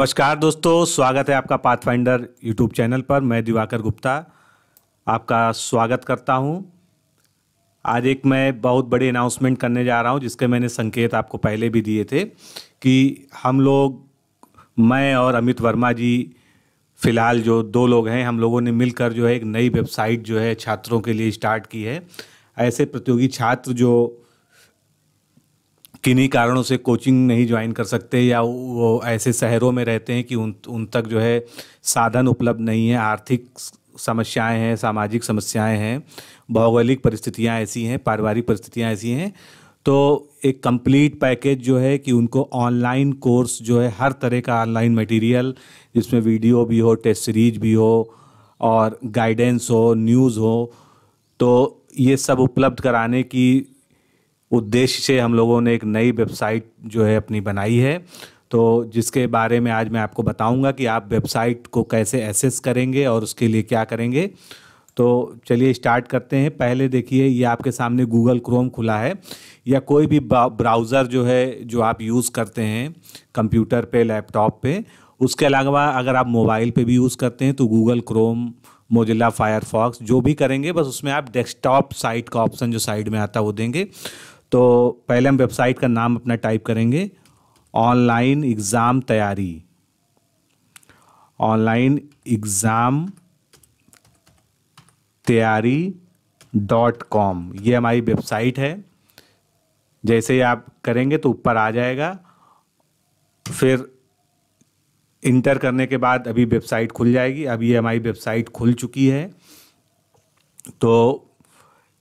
नमस्कार दोस्तों स्वागत है आपका पाथफाइंडर यूट्यूब चैनल पर मैं दिवाकर गुप्ता आपका स्वागत करता हूं आज एक मैं बहुत बड़ी अनाउंसमेंट करने जा रहा हूं जिसके मैंने संकेत आपको पहले भी दिए थे कि हम लोग मैं और अमित वर्मा जी फ़िलहाल जो दो लोग हैं हम लोगों ने मिलकर जो है एक नई वेबसाइट जो है छात्रों के लिए स्टार्ट की है ऐसे प्रतियोगी छात्र जो किन्हीं कारणों से कोचिंग नहीं ज्वाइन कर सकते या वो ऐसे शहरों में रहते हैं कि उन उन तक जो है साधन उपलब्ध नहीं है आर्थिक समस्याएं हैं सामाजिक समस्याएं हैं भौगोलिक परिस्थितियां ऐसी हैं पारिवारिक परिस्थितियां ऐसी हैं तो एक कंप्लीट पैकेज जो है कि उनको ऑनलाइन कोर्स जो है हर तरह का ऑनलाइन मटेरियल जिसमें वीडियो भी हो टेस्ट सीरीज भी हो और गाइडेंस हो न्यूज़ हो तो ये सब उपलब्ध कराने की उद्देश्य से हम लोगों ने एक नई वेबसाइट जो है अपनी बनाई है तो जिसके बारे में आज मैं आपको बताऊंगा कि आप वेबसाइट को कैसे एसेस करेंगे और उसके लिए क्या करेंगे तो चलिए स्टार्ट करते हैं पहले देखिए ये आपके सामने गूगल क्रोम खुला है या कोई भी ब्राउज़र जो है जो आप यूज़ करते हैं कंप्यूटर पे लैपटॉप पे उसके अलावा अगर आप मोबाइल पे भी यूज़ करते हैं तो गूगल क्रोम मोजिला फायरफॉक्स जो भी करेंगे बस उसमें आप डेस्कटॉप साइट का ऑप्शन जो साइड में आता है वो देंगे तो पहले हम वेबसाइट का नाम अपना टाइप करेंगे online exam Taiyari online exam Taiyari dot com ये हमारी वेबसाइट है जैसे ही आप करेंगे तो ऊपर आ जाएगा फिर इंटर करने के बाद अभी वेबसाइट खुल जाएगी अभी ये हमारी वेबसाइट खुल चुकी है तो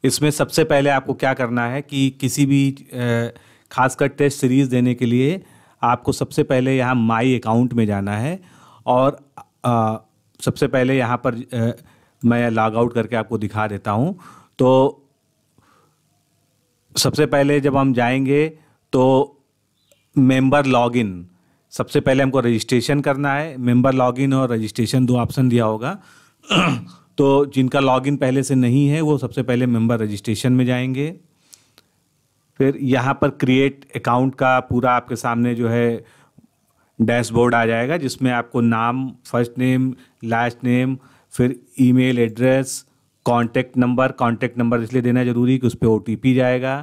इसमें सबसे पहले आपको क्या करना है कि किसी भी खासकर टेस्ट सीरीज़ देने के लिए आपको सबसे पहले यहाँ माई अकाउंट में जाना है और आ, सबसे पहले यहाँ पर आ, मैं लॉग आउट करके आपको दिखा देता हूँ तो सबसे पहले जब हम जाएंगे तो मेंबर लॉगिन सबसे पहले हमको रजिस्ट्रेशन करना है मेंबर लॉगिन और रजिस्ट्रेशन दो ऑप्शन दिया होगा तो जिनका लॉगिन पहले से नहीं है वो सबसे पहले मेंबर रजिस्ट्रेशन में जाएंगे फिर यहाँ पर क्रिएट अकाउंट का पूरा आपके सामने जो है डैशबोर्ड आ जाएगा जिसमें आपको नाम फर्स्ट नेम लास्ट नेम फिर email address contact number contact number इसलिए देना ज़रूरी कि उस पर ओ जाएगा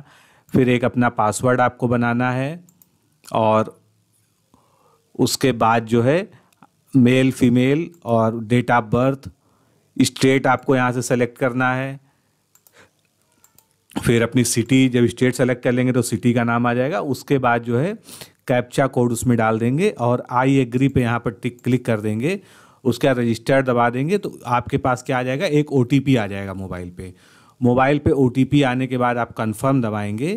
फिर एक अपना पासवर्ड आपको बनाना है और उसके बाद जो है मेल फीमेल और डेट ऑफ बर्थ स्टेट आपको यहाँ से सेलेक्ट करना है फिर अपनी सिटी जब स्टेट सेलेक्ट कर लेंगे तो सिटी का नाम आ जाएगा उसके बाद जो है कैप्चा कोड उसमें डाल देंगे और आई एग्री पे यहाँ पर टिक क्लिक कर देंगे उसके बाद रजिस्टर दबा देंगे तो आपके पास क्या आ जाएगा एक ओ आ जाएगा मोबाइल पे मोबाइल पे ओ आने के बाद आप कंफर्म दबाएंगे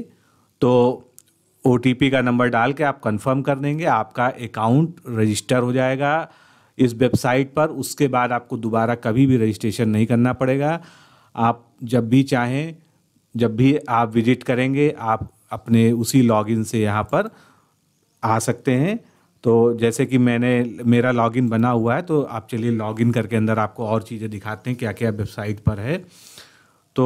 तो ओ का नंबर डाल के आप कंफर्म कर देंगे आपका अकाउंट रजिस्टर हो जाएगा इस वेबसाइट पर उसके बाद आपको दोबारा कभी भी रजिस्ट्रेशन नहीं करना पड़ेगा आप जब भी चाहें जब भी आप विजिट करेंगे आप अपने उसी लॉगिन से यहाँ पर आ सकते हैं तो जैसे कि मैंने मेरा लॉगिन बना हुआ है तो आप चलिए लॉगिन करके अंदर आपको और चीज़ें दिखाते हैं क्या क्या वेबसाइट पर है तो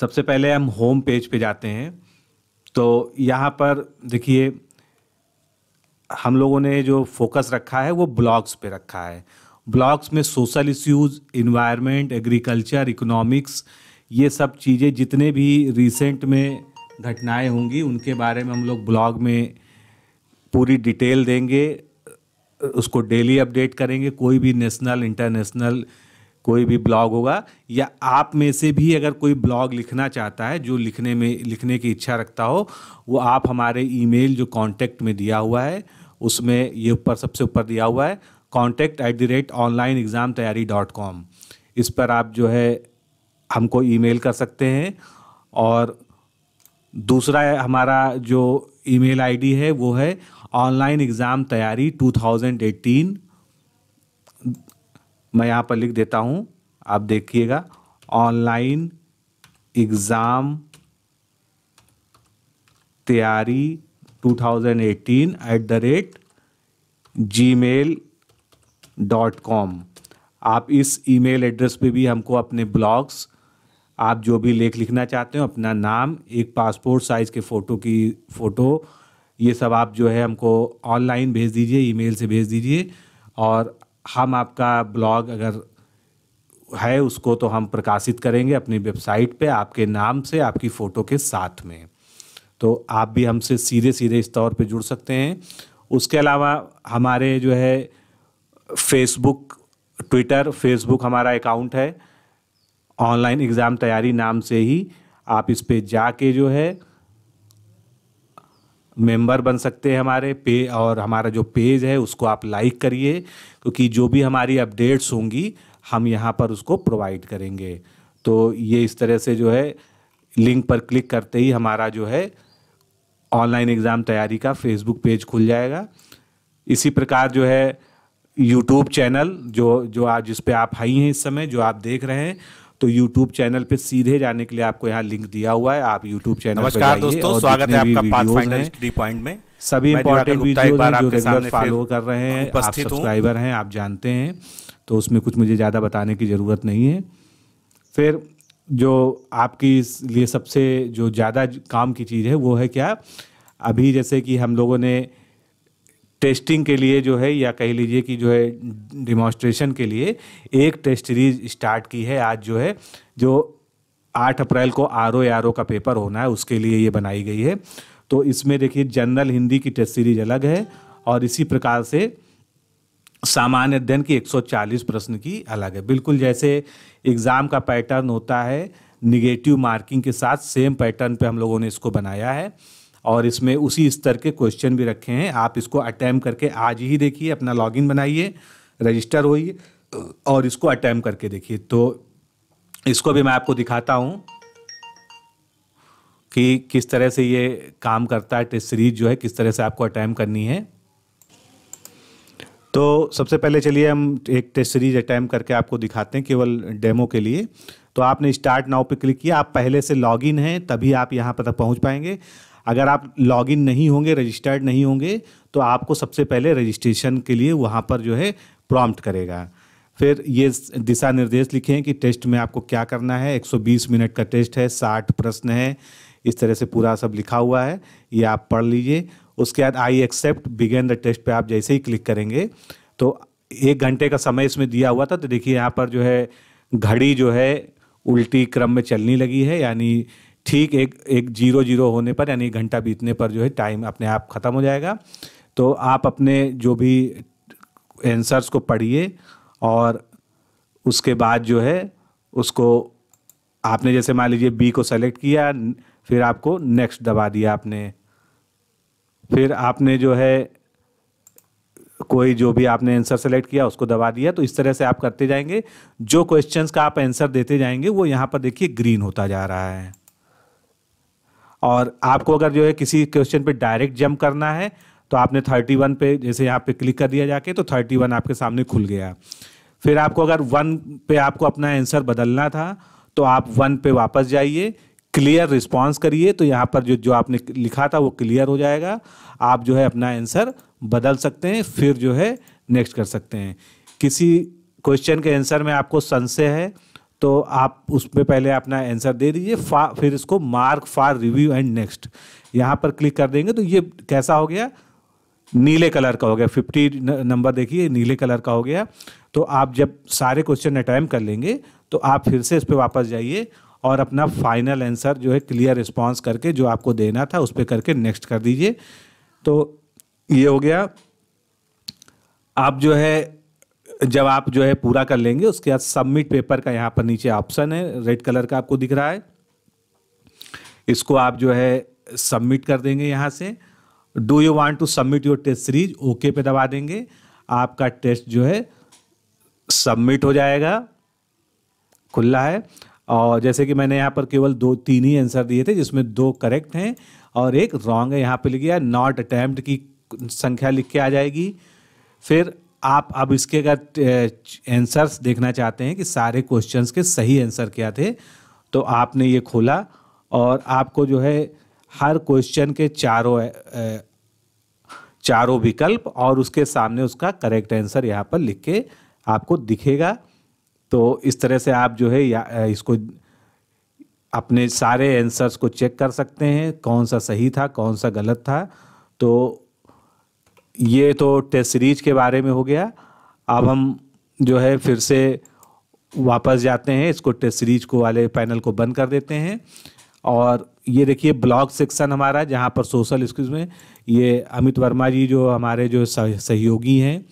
सबसे पहले हम होम पेज पे जाते हैं तो यहाँ पर देखिए हम लोगों ने जो फोकस रखा है वो ब्लॉग्स पे रखा है ब्लॉग्स में social issues environment agriculture economics ये सब चीज़ें जितने भी रिसेंट में घटनाएं होंगी उनके बारे में हम लोग ब्लॉग में पूरी डिटेल देंगे उसको डेली अपडेट करेंगे कोई भी नेशनल इंटरनेशनल कोई भी ब्लॉग होगा या आप में से भी अगर कोई ब्लॉग लिखना चाहता है जो लिखने में लिखने की इच्छा रखता हो वो आप हमारे ईमेल जो कांटेक्ट में दिया हुआ है उसमें ये ऊपर सबसे ऊपर दिया हुआ है contact at the rate online exam Taiyari dot com इस पर आप जो है हमको ईमेल कर सकते हैं और दूसरा हमारा जो ईमेल आईडी है वो है ऑनलाइन एग्ज़ाम तैयारी 2018 मैं यहाँ पर लिख देता हूँ आप देखिएगा online exam Taiyari 2018 at the rate Gmail dot com आप इस ईमेल एड्रेस पे भी हमको अपने ब्लॉग्स आप जो भी लेख लिखना चाहते हो अपना नाम एक पासपोर्ट साइज़ के फ़ोटो की फ़ोटो ये सब आप जो है हमको ऑनलाइन भेज दीजिए ईमेल से भेज दीजिए और हम आपका ब्लॉग अगर है उसको तो हम प्रकाशित करेंगे अपनी वेबसाइट पे आपके नाम से आपकी फ़ोटो के साथ में तो आप भी हमसे सीधे सीधे इस तौर पे जुड़ सकते हैं उसके अलावा हमारे जो है फेसबुक ट्विटर फेसबुक हमारा अकाउंट है ऑनलाइन एग्ज़ाम तैयारी नाम से ही आप इस पर जाके जो है मेंबर बन सकते हैं हमारे पे और हमारा जो पेज है उसको आप लाइक करिए क्योंकि जो भी हमारी अपडेट्स होंगी हम यहाँ पर उसको प्रोवाइड करेंगे तो ये इस तरह से जो है लिंक पर क्लिक करते ही हमारा जो है ऑनलाइन एग्ज़ाम तैयारी का फेसबुक पेज खुल जाएगा इसी प्रकार जो है यूट्यूब चैनल जो जो आज जिस पे आप हाई हैं इस समय जो आप देख रहे हैं तो यूट्यूब चैनल पे सीधे जाने के लिए आपको यहाँ लिंक दिया हुआ है आप यूट्यूब चैनल नमस्कार दोस्तों स्वागत है आपका पाथफाइंडर पॉइंट में सभी इंपॉर्टेंट हैं जो रेगुलर फॉलो कर रहे हैं आप सब्सक्राइबर हैं आप जानते हैं तो उसमें कुछ मुझे ज़्यादा बताने की ज़रूरत नहीं है फिर जो आपकी लिए सबसे जो ज़्यादा काम की चीज़ है वो है क्या अभी जैसे कि हम लोगों ने टेस्टिंग के लिए जो है या कह लीजिए कि जो है डिमॉन्स्ट्रेशन के लिए एक टेस्ट सीरीज स्टार्ट की है आज जो है जो आठ अप्रैल को आर ओ आर ओ का पेपर होना है उसके लिए ये बनाई गई है तो इसमें देखिए जनरल हिंदी की टेस्ट सीरीज अलग है और इसी प्रकार से सामान्य अध्ययन की 140 प्रश्न की अलग है बिल्कुल जैसे एग्ज़ाम का पैटर्न होता है निगेटिव मार्किंग के साथ सेम पैटर्न पे हम लोगों ने इसको बनाया है और इसमें उसी स्तर के क्वेश्चन भी रखे हैं आप इसको अटैम्प करके आज ही देखिए अपना लॉगिन बनाइए रजिस्टर होइए और इसको अटैम्प करके देखिए तो इसको भी मैं आपको दिखाता हूँ कि किस तरह से ये काम करता है टेस्ट सीरीज जो है किस तरह से आपको अटैम्प करनी है तो सबसे पहले चलिए हम एक टेस्ट सीरीज अटैम्प करके आपको दिखाते हैं केवल डेमो के लिए तो आपने स्टार्ट नाउ पे क्लिक किया आप पहले से लॉगिन हैं तभी आप यहाँ पर तक पहुँच पाएंगे अगर आप लॉगिन नहीं होंगे रजिस्टर्ड नहीं होंगे तो आपको सबसे पहले रजिस्ट्रेशन के लिए वहाँ पर जो है प्रॉम्प्ट करेगा फिर ये दिशा निर्देश लिखे हैं कि टेस्ट में आपको क्या करना है 120 मिनट का टेस्ट है 60 प्रश्न है इस तरह से पूरा सब लिखा हुआ है ये आप पढ़ लीजिए उसके बाद I accept begin the test पे आप जैसे ही क्लिक करेंगे तो एक घंटे का समय इसमें दिया हुआ था तो देखिए यहाँ पर जो है घड़ी जो है उल्टी क्रम में चलने लगी है यानी ठीक एक एक जीरो जीरो होने पर यानी घंटा बीतने पर जो है टाइम अपने आप ख़त्म हो जाएगा तो आप अपने जो भी एंसर्स को पढ़िए और उसके बाद जो है उसको आपने जैसे मान लीजिए बी को सेलेक्ट किया फिर आपको नेक्स्ट दबा दिया आपने फिर आपने जो है कोई जो भी आपने आंसर सेलेक्ट किया उसको दबा दिया तो इस तरह से आप करते जाएंगे जो क्वेश्चंस का आप आंसर देते जाएंगे वो यहाँ पर देखिए ग्रीन होता जा रहा है और आपको अगर जो है किसी क्वेश्चन पे डायरेक्ट जंप करना है तो आपने 31 पे जैसे यहाँ पे क्लिक कर दिया जाके तो 31 आपके सामने खुल गया फिर आपको अगर वन पे आपको अपना आंसर बदलना था तो आप वन पे वापस जाइए क्लियर रिस्पॉन्स करिए तो यहाँ पर जो जो आपने लिखा था वो क्लियर हो जाएगा आप जो है अपना आंसर बदल सकते हैं फिर जो है नेक्स्ट कर सकते हैं किसी क्वेश्चन के आंसर में आपको संशय है तो आप उस पर पहले अपना आंसर दे दीजिए फिर इसको mark for review and next यहाँ पर क्लिक कर देंगे तो ये कैसा हो गया नीले कलर का हो गया फिफ्टी नंबर देखिए नीले कलर का हो गया तो आप जब सारे क्वेश्चन अटैम्प कर लेंगे तो आप फिर से इस पर वापस जाइए और अपना फाइनल आंसर जो है क्लियर रिस्पॉन्स करके जो आपको देना था उस पर करके नेक्स्ट कर दीजिए तो ये हो गया आप जो है जब आप जो है पूरा कर लेंगे उसके बाद सबमिट पेपर का यहाँ पर नीचे ऑप्शन है रेड कलर का आपको दिख रहा है इसको आप जो है सबमिट कर देंगे यहाँ से do you want to submit your test series okay पे दबा देंगे आपका टेस्ट जो है सबमिट हो जाएगा खुला है और जैसे कि मैंने यहाँ पर केवल दो तीन ही आंसर दिए थे जिसमें दो करेक्ट हैं और एक रॉन्ग है यहाँ पे लिख गया नॉट अटैम्प्ट की संख्या लिख के आ जाएगी फिर आप अब इसके अगर आंसर्स देखना चाहते हैं कि सारे क्वेश्चंस के सही आंसर क्या थे तो आपने ये खोला और आपको जो है हर क्वेश्चन के चारों चारों विकल्प और उसके सामने उसका करेक्ट आंसर यहाँ पर लिख के आपको दिखेगा तो इस तरह से आप जो है या इसको अपने सारे आंसर्स को चेक कर सकते हैं कौन सा सही था कौन सा गलत था तो ये तो टेस्ट सीरीज के बारे में हो गया अब हम जो है फिर से वापस जाते हैं इसको टेस्ट सीरीज को वाले पैनल को बंद कर देते हैं और ये देखिए ब्लॉग सेक्शन हमारा जहाँ पर सोशल स्किल्स में ये अमित वर्मा जी जो हमारे जो सहयोगी हैं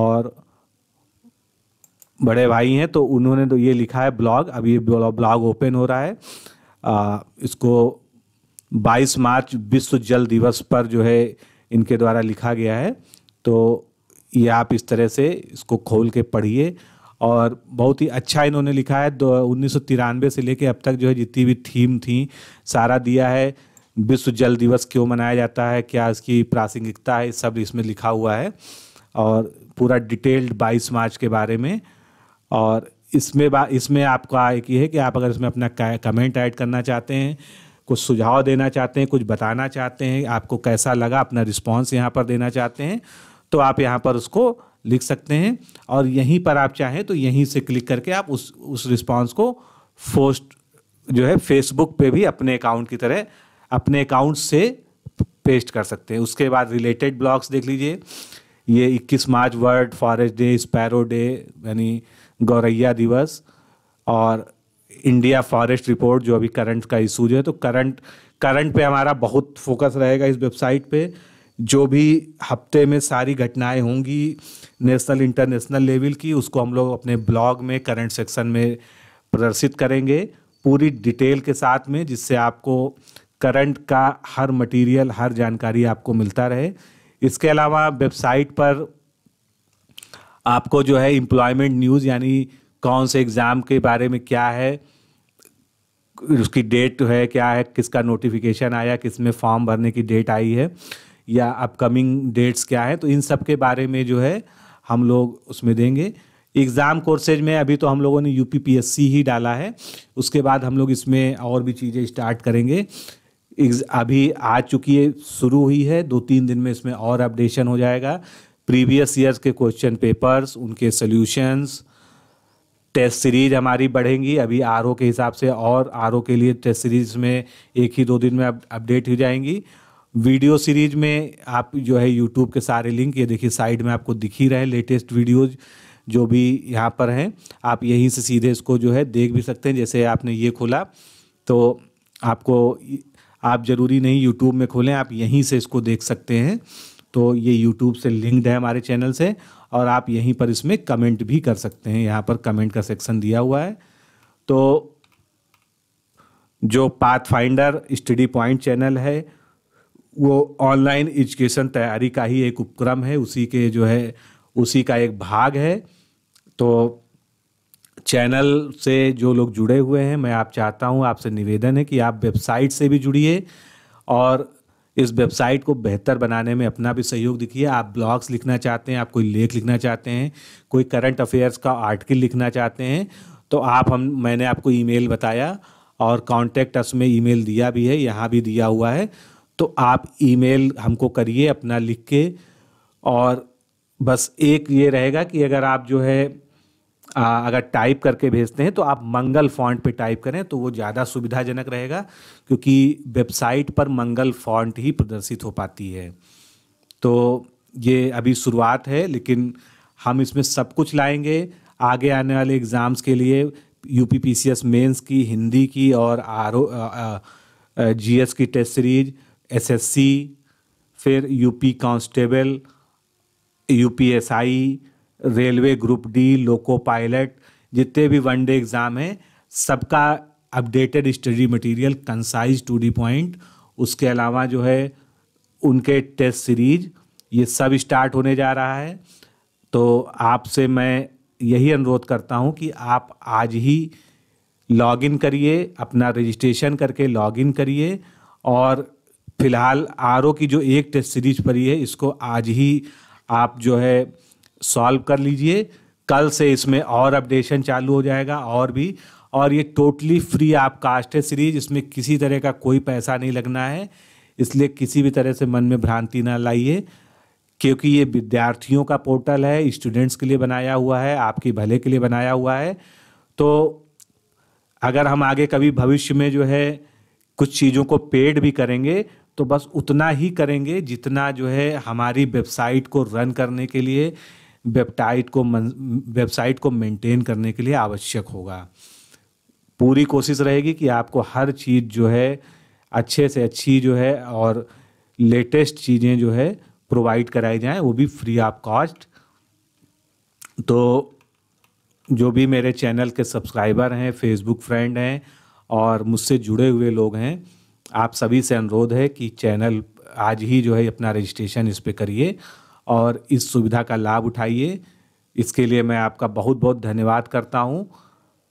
और बड़े भाई हैं तो उन्होंने तो ये लिखा है ब्लॉग अब ये ब्लॉग ओपन हो रहा है आ, इसको 22 मार्च विश्व जल दिवस पर जो है इनके द्वारा लिखा गया है तो ये आप इस तरह से इसको खोल के पढ़िए और बहुत ही अच्छा इन्होंने लिखा है दो उन्नीस से लेके अब तक जो है जितनी भी थीम थी सारा दिया है विश्व जल दिवस क्यों मनाया जाता है क्या इसकी प्रासंगिकता है सब इसमें लिखा हुआ है और पूरा डिटेल्ड 22 मार्च के बारे में और इसमें बा इसमें आपका एक ये है कि आप अगर इसमें अपना कमेंट ऐड करना चाहते हैं कुछ सुझाव देना चाहते हैं कुछ बताना चाहते हैं आपको कैसा लगा अपना रिस्पॉन्स यहाँ पर देना चाहते हैं तो आप यहाँ पर उसको लिख सकते हैं और यहीं पर आप चाहें तो यहीं से क्लिक करके आप उस उस रिस्पॉन्स को पोस्ट जो है फेसबुक पे भी अपने अकाउंट की तरह अपने अकाउंट से पेस्ट कर सकते हैं उसके बाद रिलेटेड ब्लॉग्स देख लीजिए ये 21 March world forest day sparrow day यानी गौरैया दिवस और इंडिया फॉरेस्ट रिपोर्ट जो अभी करंट का इशू जो है तो करंट करंट पे हमारा बहुत फोकस रहेगा इस वेबसाइट पे जो भी हफ्ते में सारी घटनाएं होंगी नेशनल इंटरनेशनल लेवल की उसको हम लोग अपने ब्लॉग में करंट सेक्शन में प्रदर्शित करेंगे पूरी डिटेल के साथ में जिससे आपको करंट का हर मटेरियल हर जानकारी आपको मिलता रहे इसके अलावा वेबसाइट पर आपको जो है एम्प्लॉयमेंट न्यूज़ यानी कौन से एग्ज़ाम के बारे में क्या है उसकी डेट है क्या है किसका नोटिफिकेशन आया किस में फॉर्म भरने की डेट आई है या अपकमिंग डेट्स क्या है तो इन सब के बारे में जो है हम लोग उसमें देंगे एग्ज़ाम कोर्सेज में अभी तो हम लोगों ने यू ही डाला है उसके बाद हम लोग इसमें और भी चीज़ें स्टार्ट करेंगे अभी आ चुकी है शुरू हुई है दो तीन दिन में इसमें और अपडेशन हो जाएगा प्रीवियस ईयर के क्वेश्चन पेपर्स उनके सॉल्यूशंस टेस्ट सीरीज हमारी बढ़ेंगी अभी आर के हिसाब से और आर के लिए टेस्ट सीरीज में एक ही दो दिन में अपडेट हो जाएंगी वीडियो सीरीज में आप जो है यूट्यूब के सारे लिंक ये देखिए साइड में आपको दिख ही रहे हैं लेटेस्ट वीडियोज जो भी यहाँ पर हैं आप यहीं से सीधे इसको जो है देख भी सकते हैं जैसे आपने ये खोला तो आपको आप ज़रूरी नहीं यूट्यूब में खोलें आप यहीं से इसको देख सकते हैं तो ये यूट्यूब से लिंक्ड है हमारे चैनल से और आप यहीं पर इसमें कमेंट भी कर सकते हैं यहाँ पर कमेंट का सेक्शन दिया हुआ है तो जो path finder study point channel है वो ऑनलाइन एजुकेशन तैयारी का ही एक उपक्रम है उसी के जो है उसी का एक भाग है तो चैनल से जो लोग जुड़े हुए हैं मैं आप चाहता हूं आपसे निवेदन है कि आप वेबसाइट से भी जुड़िए और इस वेबसाइट को बेहतर बनाने में अपना भी सहयोग दिखिए आप ब्लॉग्स लिखना चाहते हैं आप कोई लेख लिखना चाहते हैं कोई करंट अफेयर्स का आर्टिकल लिखना चाहते हैं तो आप हम मैंने आपको ईमेल बताया और कॉन्टैक्ट अस में ईमेल दिया भी है यहाँ भी दिया हुआ है तो आप ईमेल हमको करिए अपना लिख के और बस एक ये रहेगा कि अगर आप जो है आ, अगर टाइप करके भेजते हैं तो आप मंगल फॉन्ट पे टाइप करें तो वो ज़्यादा सुविधाजनक रहेगा क्योंकि वेबसाइट पर मंगल फॉन्ट ही प्रदर्शित हो पाती है तो ये अभी शुरुआत है लेकिन हम इसमें सब कुछ लाएंगे आगे आने वाले एग्ज़ाम्स के लिए यू पी मेंस की हिंदी की और आर ओ एस की टेस्ट सीरीज सी फिर P S UPSI railway group D loco pilot जितने भी वन डे एग्ज़ाम हैं सबका updated study material concise to the point उसके अलावा जो है उनके टेस्ट सीरीज ये सब स्टार्ट होने जा रहा है तो आपसे मैं यही अनुरोध करता हूँ कि आप आज ही लॉगिन करिए अपना रजिस्ट्रेशन करके लॉगिन करिए और फिलहाल आर की जो एक टेस्ट सीरीज पड़ी है इसको आज ही आप जो है सॉल्व कर लीजिए कल से इसमें और अपडेशन चालू हो जाएगा और भी और ये टोटली फ्री आप कास्ट है सीरीज इसमें किसी तरह का कोई पैसा नहीं लगना है इसलिए किसी भी तरह से मन में भ्रांति ना लाइए क्योंकि ये विद्यार्थियों का पोर्टल है स्टूडेंट्स के लिए बनाया हुआ है आपके भले के लिए बनाया हुआ है तो अगर हम आगे कभी भविष्य में जो है कुछ चीज़ों को पेड भी करेंगे तो बस उतना ही करेंगे जितना जो है हमारी वेबसाइट को रन करने के लिए वेबटाइट को वेबसाइट को मेंटेन करने के लिए आवश्यक होगा पूरी कोशिश रहेगी कि आपको हर चीज़ जो है अच्छे से अच्छी जो है और लेटेस्ट चीज़ें जो है प्रोवाइड कराई जाएं वो भी फ्री ऑफ कॉस्ट तो जो भी मेरे चैनल के सब्सक्राइबर हैं फेसबुक फ्रेंड हैं और मुझसे जुड़े हुए लोग हैं आप सभी से अनुरोध है कि चैनल आज ही जो है अपना रजिस्ट्रेशन इस पर करिए और इस सुविधा का लाभ उठाइए इसके लिए मैं आपका बहुत बहुत धन्यवाद करता हूँ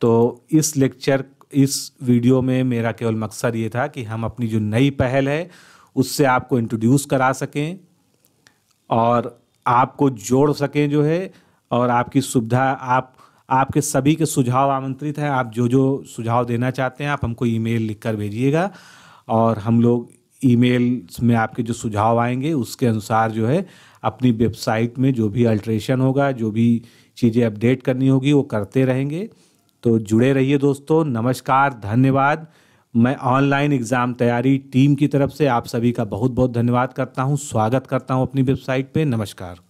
तो इस लेक्चर इस वीडियो में मेरा केवल मकसद ये था कि हम अपनी जो नई पहल है उससे आपको इंट्रोड्यूस करा सकें और आपको जोड़ सकें जो है और आपकी सुविधा आप आपके सभी के सुझाव आमंत्रित हैं आप जो जो सुझाव देना चाहते हैं आप हमको ईमेल लिखकर भेजिएगा और हम लोग ईमेल में आपके जो सुझाव आएंगे उसके अनुसार जो है अपनी वेबसाइट में जो भी अल्ट्रेशन होगा जो भी चीज़ें अपडेट करनी होगी वो करते रहेंगे तो जुड़े रहिए दोस्तों नमस्कार धन्यवाद मैं ऑनलाइन एग्ज़ाम तैयारी टीम की तरफ से आप सभी का बहुत बहुत धन्यवाद करता हूँ स्वागत करता हूँ अपनी वेबसाइट पे नमस्कार